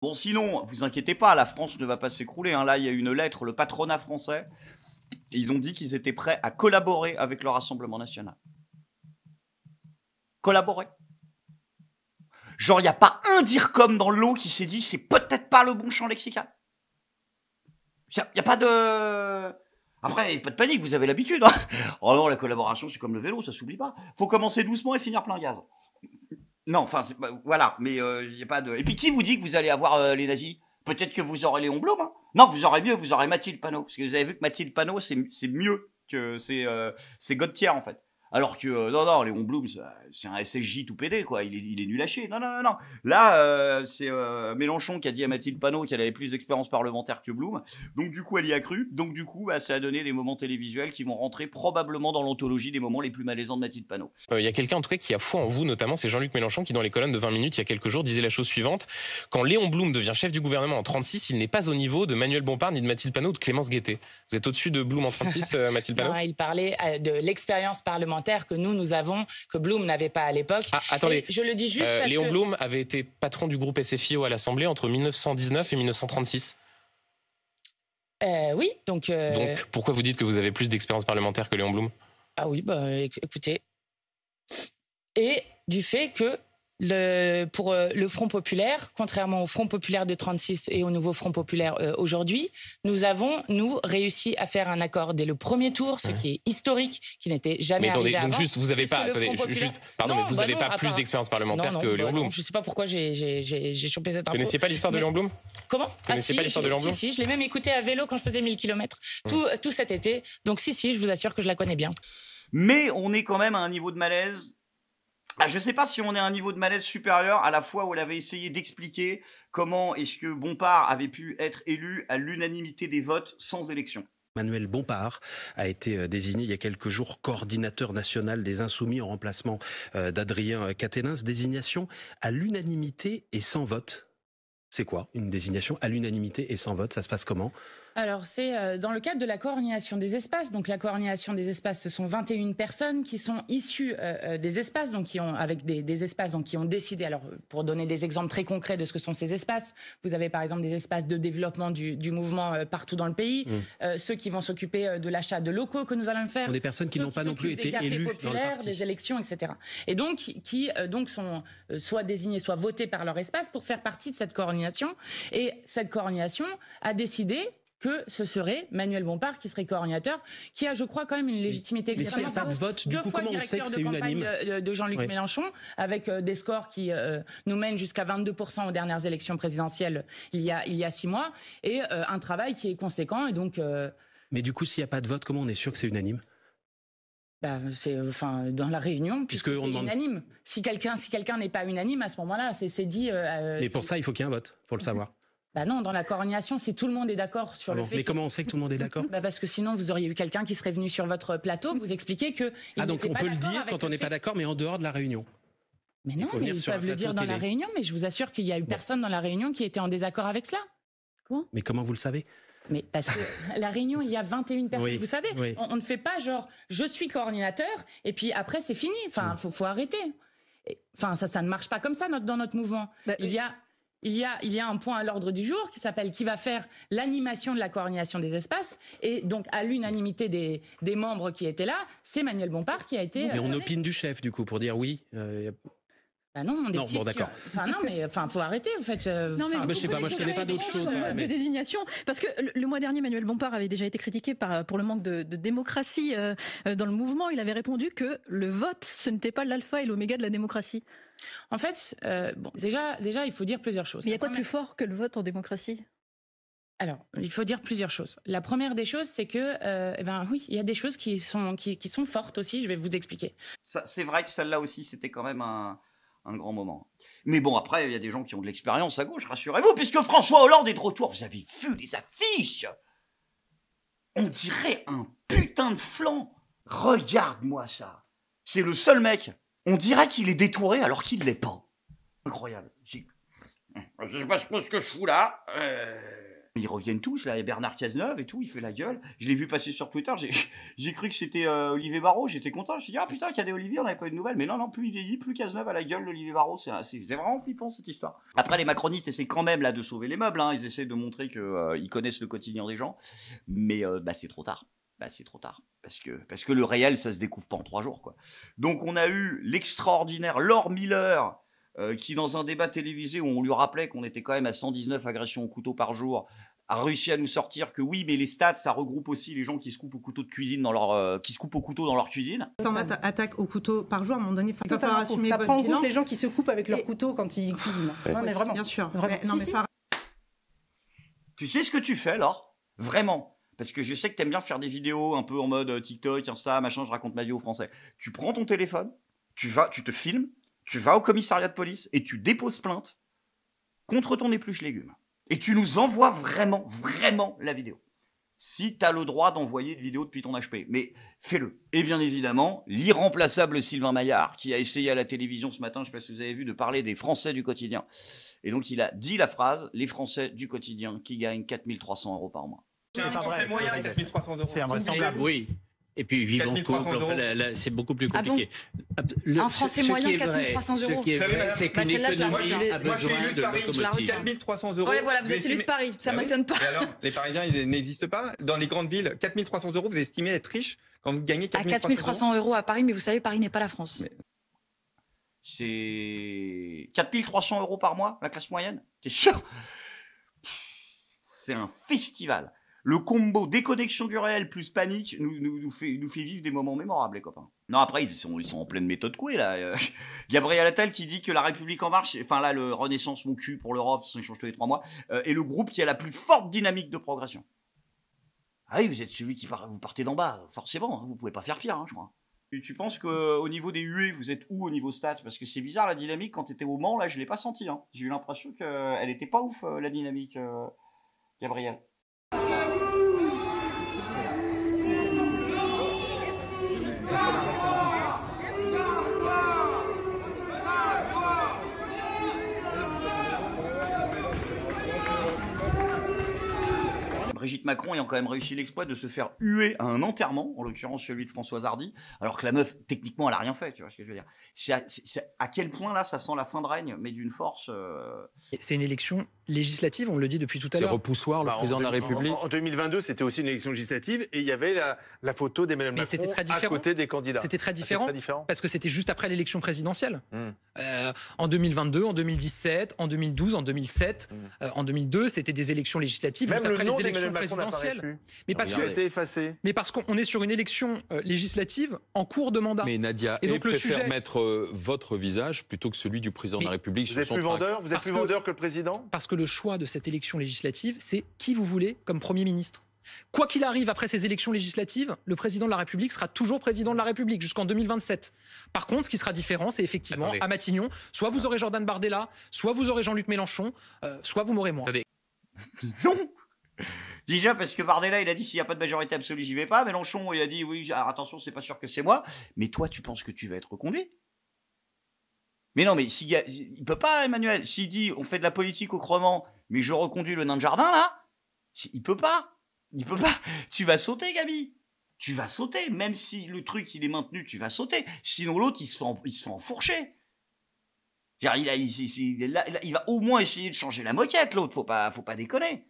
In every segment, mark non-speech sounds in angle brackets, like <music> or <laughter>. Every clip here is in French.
Bon, sinon, vous inquiétez pas, la France ne va pas s'écrouler. Hein. Là, il y a une lettre, le patronat français. ils ont dit qu'ils étaient prêts à collaborer avec le Rassemblement national. Collaborer. Genre, il n'y a pas un DIRCOM dans l'eau qui s'est dit c'est peut-être pas le bon champ lexical. Il n'y a, pas de. Après, pas de panique, vous avez l'habitude. Hein oh non, la collaboration, c'est comme le vélo, ça s'oublie pas. Faut commencer doucement et finir plein gaz. Non, enfin, voilà, mais euh, j'ai pas de. Et puis qui vous dit que vous allez avoir euh, les nazis Peut-être que vous aurez Léon Blum. Hein. non, vous aurez mieux, vous aurez Mathilde Panot. Parce que vous avez vu que Mathilde Panot, c'est mieux que c'est euh, Gauthier en fait. Alors que, euh, non, non, Léon Blum, c'est un SSJ tout pédé, quoi. Il est, il est nul à chier. Non, non, non, non. Là, euh, c'est euh, Mélenchon qui a dit à Mathilde Panot qu'elle avait plus d'expérience parlementaire que Blum. Donc, du coup, elle y a cru. Donc, du coup, bah, ça a donné des moments télévisuels qui vont rentrer probablement dans l'anthologie des moments les plus malaisants de Mathilde Panot. Il y a quelqu'un, en tout cas, qui a foi en vous, notamment, c'est Jean-Luc Mélenchon, qui, dans les colonnes de 20 minutes, il y a quelques jours, disait la chose suivante. Quand Léon Blum devient chef du gouvernement en 36, il n'est pas au niveau de Manuel Bompard, ni de Mathilde Panot, ou de Clémence Guettet. Vous êtes au-dessus de Blum en 36, Mathilde Panot Il parlait de l'expérience parlementaire que nous, nous avons, que Bloom n'avait pas à l'époque. Ah, attendez. je le dis juste euh, Léon Blum avait été patron du groupe SFIO à l'Assemblée entre 1919 et 1936. Euh, oui, donc. Euh, donc, pourquoi vous dites que vous avez plus d'expérience parlementaire que Léon Blum Ah oui, bah, écoutez. Et du fait que le, pour euh, le Front populaire, contrairement au Front populaire de 36 et au nouveau Front populaire euh, aujourd'hui, nous avons, nous, réussi à faire un accord dès le premier tour, ce hein qui est historique, qui n'était jamais mais attendez, donc juste, vous n'avez pas, attendez, pardon, mais vous n'avez pas plus d'expérience parlementaire que Léon Blum. je ne sais pas pourquoi j'ai chopé cette info. Vous connaissiez pas l'histoire de Léon Blum Comment Vous ah, ne si, pas l'histoire de Léon Blum si, je l'ai même écouté à vélo quand je faisais 1000 km hum. tout, tout cet été. Donc si, si, je vous assure que je la connais bien. Mais on est quand même à un niveau de malaise bah, je ne sais pas si on est à un niveau de malaise supérieur à la fois où elle avait essayé d'expliquer comment est-ce que Bompard avait pu être élu à l'unanimité des votes sans élection. Manuel Bompard a été euh, désigné il y a quelques jours coordinateur national des Insoumis en remplacement euh, d'Adrien Quatennens. Désignation à l'unanimité et sans vote. C'est quoi une désignation à l'unanimité et sans vote Ça se passe comment alors, c'est euh, dans le cadre de la coordination des espaces. Donc, la coordination des espaces, ce sont 21 personnes qui sont issues euh, euh, des espaces, donc qui ont, avec des, espaces, donc qui ont décidé. Alors, pour donner des exemples très concrets de ce que sont ces espaces, vous avez par exemple des espaces de développement du, mouvement partout dans le pays, mmh. ceux qui vont s'occuper de l'achat de locaux que nous allons faire. Ce sont des personnes qui n'ont pas non plus été élues populaires, dans des élections, etc. Et donc, qui donc sont soit désignés, soit votés par leur espace pour faire partie de cette coordination. Et cette coordination a décidé que ce serait Manuel Bompard qui serait coordinateur, qui a, je crois, quand même une légitimité extrêmement forte. Si vote, du coup, comment on sait que c'est unanime de Jean-Luc Mélenchon, avec euh, des scores qui euh, nous mènent jusqu'à 22% aux dernières élections présidentielles il y a, il y a six mois, et euh, un travail qui est conséquent. Et donc, Mais du coup, s'il n'y a pas de vote, comment on est sûr que c'est unanime bah, c'est enfin dans la réunion puisque, on demande... unanime. Si quelqu'un si quelqu'un n'est pas unanime à ce moment-là, c'est dit. Mais pour ça, il faut qu'il y ait un vote pour le savoir. Bah non, dans la coordination, si tout le monde est d'accord sur ah le fait. Mais comment on sait que tout le monde est d'accord <laughs> bah Parce que sinon, vous auriez eu quelqu'un qui serait venu sur votre plateau vous expliquer que. ah donc on peut le dire quand on n'est pas d'accord, mais en dehors de la réunion. Mais non, ils peuvent le dire dans la réunion, mais je vous assure qu'il n'y a eu personne dans la réunion qui était en désaccord avec cela. Comment mais comment vous le savez mais parce que <laughs> la réunion, il y a 21 personnes. vous savez, on, ne fait pas genre je suis coordinateur et puis après c'est fini. Enfin, mm. faut, arrêter. Enfin, ça, ça ne marche pas comme ça notre, dans notre mouvement. Bah, il y a il y, a, un point à l'ordre du jour qui s'appelle qui va faire l'animation de la coordination des espaces. Et donc, à l'unanimité des, membres qui étaient là, c'est Manuel Bompard qui a été. Mais on euh, opine du chef, du coup, pour dire oui. Euh, bah non, d'accord. Enfin, non, mais enfin, faut arrêter, en fait. Euh, non, ah, mais je sais pas, moi, je connais pas d'autres choses. De, désignation. Parce que le, mois dernier, Manuel Bompard avait déjà été critiqué par, pour le manque de, démocratie euh, euh, dans le mouvement. Il avait répondu que le vote, ce n'était pas l'alpha et l'oméga de la démocratie. En fait, bon, déjà, déjà, il faut dire plusieurs choses. Mais il y a quoi de plus fort que le vote en démocratie alors, il faut dire plusieurs choses. La première des choses, c'est que, eh ben oui, il y a des choses qui sont qui, qui sont fortes aussi. Je vais vous expliquer. C'est vrai que celle-là aussi, c'était quand même un, un grand moment. Mais bon, après, il y a des gens qui ont de l'expérience à gauche, rassurez-vous, puisque François Hollande est de retour. Vous avez vu les affiches On dirait un putain de flanc. Regarde-moi ça. C'est le seul mec. On dirait qu'il est détouré alors qu'il ne l'est pas. Incroyable. Je sais pas ce que je fous là. Euh, ils reviennent tous, là, et Bernard Cazeneuve et tout, il fait la gueule. Je l'ai vu passer sur Twitter, j'ai <laughs> cru que c'était euh, Olivier Barraud, j'étais content. Je me suis dit, ah putain, qu'il y a des Olivier, on n'avait pas eu de nouvelles. Mais non, non, plus il vieillit, plus Cazeneuve à la gueule, Olivier Barraud. C'est vraiment flippant cette histoire. Après, les macronistes essaient quand même là de sauver les meubles, hein. ils essaient de montrer qu'ils euh, ils connaissent le quotidien des gens. Mais euh, bah, c'est trop tard. Bah, c'est trop tard. Parce que, parce que le réel, ça se découvre pas en trois jours. Quoi. Donc on a eu l'extraordinaire Laure Miller, qui dans un débat télévisé où on lui rappelait qu'on était quand même à 119 agressions au couteau par jour, a réussi à nous sortir que oui, mais les stats, ça regroupe aussi les gens qui se coupent au couteau de cuisine dans leur, euh, qui se coupent au couteau dans leur cuisine. 100 attaques au couteau par jour, à un moment donné, Ça prend en les gens qui se coupent avec leur couteau quand ils cuisinent. Non, mais vraiment. Bien sûr. Tu sais ce que tu fais, alors Vraiment parce que je sais que t'aimes bien faire des vidéos un peu en mode euh, TikTok, Insta, machin, je raconte ma vie aux Français. Tu prends ton téléphone, tu vas, tu te filmes, tu vas au commissariat de police et tu déposes plainte contre ton épluche légumes. Et tu nous envoies vraiment, vraiment la vidéo. Si tu as le droit d'envoyer une vidéo depuis ton HP. Mais fais-le. Et bien évidemment, l'irremplaçable Sylvain Maillard, qui a essayé à la télévision ce matin, je ne sais pas si vous avez vu, de parler des Français du quotidien. Et donc il a dit la phrase, les Français du quotidien qui gagnent 4300 euros par mois. C'est invraisemblable, oui. Et puis vivons couple, enfin, c'est beaucoup plus ah compliqué. Ah un Français moyen, 4300 euros. Bah, c'est moi, a moi, besoin de, de Paris, 4300 euros. voilà, vous, êtes élu de Paris, ça ne ah m'étonne pas. les Parisiens, ils n'existent pas. Dans les grandes villes, 4300 euros, vous estimez être riche quand vous gagnez 4300 euros. À 4300 euros à Paris, mais vous savez, Paris n'est pas la France. C'est 4300 euros par mois, la classe moyenne T'es sûr C'est un festival le combo déconnexion du réel plus panique nous, fait, vivre des moments mémorables, les copains. Non, après, ils sont, en pleine méthode couée, là. <laughs> Gabriel Attal qui dit que la République en marche, enfin là, le Renaissance, mon cul pour l'Europe, ça change tous les trois mois, et euh, est le groupe qui a la plus forte dynamique de progression. Ah oui, vous êtes celui qui vous partez d'en bas, forcément, hein, vous pouvez pas faire pire, hein, je crois. Et tu penses qu'au euh, niveau des huées, vous êtes où au niveau stats Parce que c'est bizarre la dynamique, quand étais au Mans, là, je l'ai pas senti. Hein. J'ai eu l'impression qu'elle était pas ouf, euh, la dynamique, Gabriel. Brigitte Macron ayant quand même réussi l'exploit de se faire huer à un enterrement, en l'occurrence celui de Françoise Hardy, alors que la meuf, techniquement, elle a rien fait, tu vois ce que je veux dire. à, quel point là, ça sent la fin de règne, mais d'une force. Euh, c'est une élection législative, on le dit depuis tout à l'heure. C'est repoussoir, le bah, président de la République. En, 2022, c'était aussi une élection législative et il y avait la, la photo d'Emmanuel Macron à côté des candidats. C'était très, très, différent parce que c'était juste après l'élection présidentielle. Hmm. Euh, en 2022, en 2017, en 2012, en 2007, hmm. euh, en 2002, c'était des élections législatives. juste après les élections présidentielle. Mais parce ah, été effacé. Mais parce qu'on est sur une élection euh, législative en cours de mandat. Mais Nadia, préfère mettre euh, votre visage plutôt que celui du président de la République. Vous êtes son plus vendeur, vous êtes plus que, vendeur que le président. Parce que le choix de cette élection législative, c'est qui vous voulez comme premier ministre. Quoi qu'il arrive après ces élections législatives, le président de la République sera toujours président de la République jusqu'en 2027. Par contre, ce qui sera différent, c'est effectivement à Matignon, soit vous aurez Jordan Bardella, soit vous aurez Jean-Luc Mélenchon, euh, soit vous m'aurez moi. Attendez. Non Déjà parce que Bardella, il a dit s'il n'y a pas de majorité absolue, j'y vais pas. Mélenchon, il a dit oui, alors ah, attention, c'est pas sûr que c'est moi. Mais toi, tu penses que tu vas être reconduit Mais non, mais il, il peut pas, Emmanuel. S'il dit on fait de la politique au crement mais je reconduis le nain de jardin là, il peut pas. Il peut pas. Tu vas sauter, Gabi. Tu vas sauter, même si le truc il est maintenu, tu vas sauter. Sinon l'autre, il se fait, il se enfourcher. Il, a, il, il, il, va au moins essayer de changer la moquette, l'autre, faut pas, faut pas déconner.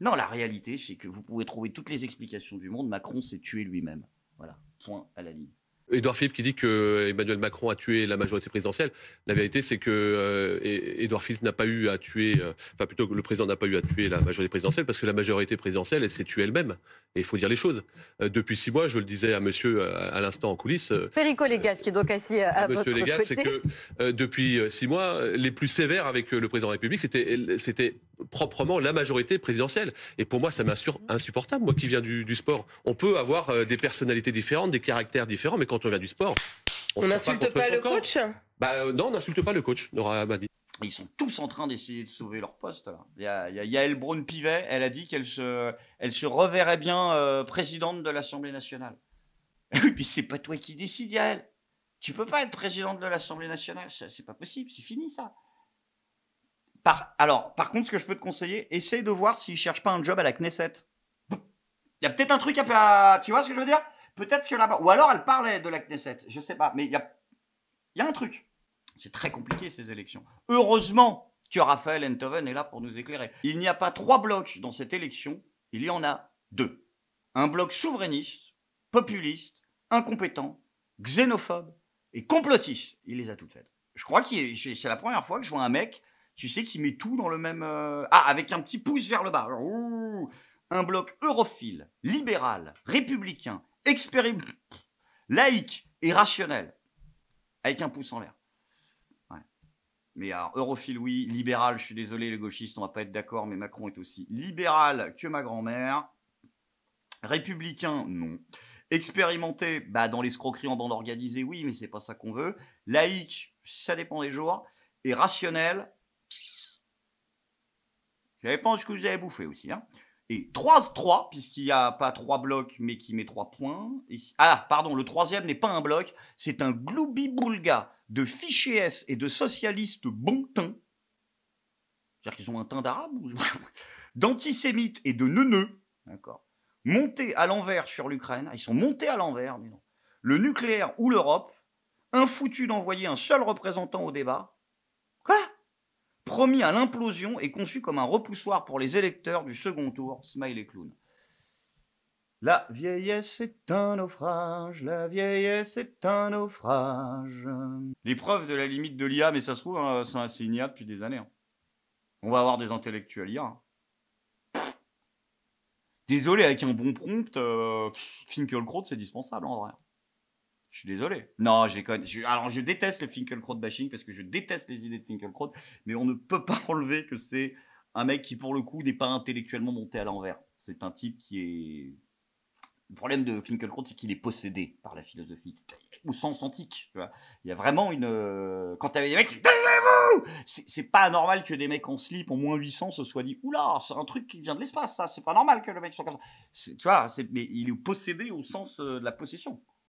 Non, la réalité, c'est que vous pouvez trouver toutes les explications du monde. Macron s'est tué lui-même. Voilà, point à la ligne. Édouard Philippe qui dit que euh, Emmanuel Macron a tué la majorité présidentielle. La vérité, c'est que euh, Édouard Philippe n'a pas eu à tuer, euh, enfin plutôt que le président n'a pas eu à tuer la majorité présidentielle parce que la majorité présidentielle, elle s'est tuée elle-même. Et il faut dire les choses. Euh, depuis six mois, je le disais à monsieur euh, à, l'instant en coulisses. Perico euh, Légas, qui est donc assis à, votre côté. Monsieur c'est que depuis six mois, les plus sévères avec le président de la République, c'était proprement la majorité présidentielle. Et pour moi, ça m'assure insupportable, moi qui viens du, sport. On peut avoir des personnalités différentes, des caractères différents, mais quand on vient du sport... On n'insulte pas, le coach Bah, non, on n'insulte pas le coach, Nora Abadi. Ils sont tous en train d'essayer de sauver leur poste. Il, y a, Yael Braun-Pivet, elle a dit qu'elle se, elle se reverrait bien euh, présidente de l'Assemblée nationale. <laughs> Mais c'est pas toi qui décides, Yael. Tu peux pas être présidente de l'Assemblée nationale, c'est pas possible, c'est fini ça. Par, alors, par contre, ce que je peux te conseiller, essaye de voir s'ils cherchent pas un job à la Knesset. Il y a peut-être un truc à, tu vois ce que je veux dire Peut-être que là-bas, ou alors elle parlait de la Knesset, je sais pas, mais il y a, il y a un truc. C'est très compliqué ces élections. Heureusement que Raphaël Enthoven est là pour nous éclairer. Il n'y a pas trois blocs dans cette élection, il y en a deux. Un bloc souverainiste, populiste, incompétent, xénophobe et complotiste. Il les a toutes faites. Je crois que c'est la première fois que je vois un mec, tu sais, qui met tout dans le même... Euh, ah, avec un petit pouce vers le bas. un bloc europhile, libéral, républicain, expérimental, laïque et rationnel, avec un pouce en l'air mais alors, europhile, oui, libéral, je suis désolé, les gauchistes, on va pas être d'accord, mais Macron est aussi libéral que ma grand-mère. Républicain, non. Expérimenté, bah, dans l'escroquerie en bande organisée, oui, mais c'est pas ça qu'on veut. Laïque, ça dépend des jours. Et rationnel, ça pense ce que vous avez bouffé aussi. Hein. Et 3-3, puisqu'il n'y a pas 3 blocs, mais qui met 3 points. Ah, pardon, le troisième n'est pas un bloc, c'est un gloubi de fichiers S et de socialistes bon teint, c'est-à-dire qu'ils ont un teint d'arabe, <laughs> d'antisémites et de neuneux, d'accord, montés à l'envers sur l'Ukraine, ils sont montés à l'envers, le nucléaire ou l'Europe, un foutu d'envoyer un seul représentant au débat, quoi Promis à l'implosion et conçu comme un repoussoir pour les électeurs du second tour, smile et clown. La vieillesse est un naufrage, la vieillesse est un naufrage. L'épreuve de la limite de l'IA, mais ça se trouve, hein, c'est une IA depuis des années. Hein. On va avoir des intellectuels IA. Hein. Désolé, avec un bon prompt, euh, c'est dispensable en vrai. Je suis désolé. Non, j'ai Je, alors, je déteste le Finkelkraut bashing parce que je déteste les idées de Finkelkraut, mais on ne peut pas <laughs> enlever que c'est un mec qui, pour le coup, n'est pas intellectuellement monté à l'envers. C'est un type qui est le problème de Finkelkraut, c'est qu'il est possédé par la philosophie ou sens antique. Tu vois. Il y a vraiment une. Euh, quand avais des mecs, c'est pas anormal que des mecs en slip en moins 800 se soient dit Oula, c'est un truc qui vient de l'espace, ça, c'est pas normal que le mec soit comme ça. Tu vois, mais il est possédé au sens euh, de la possession.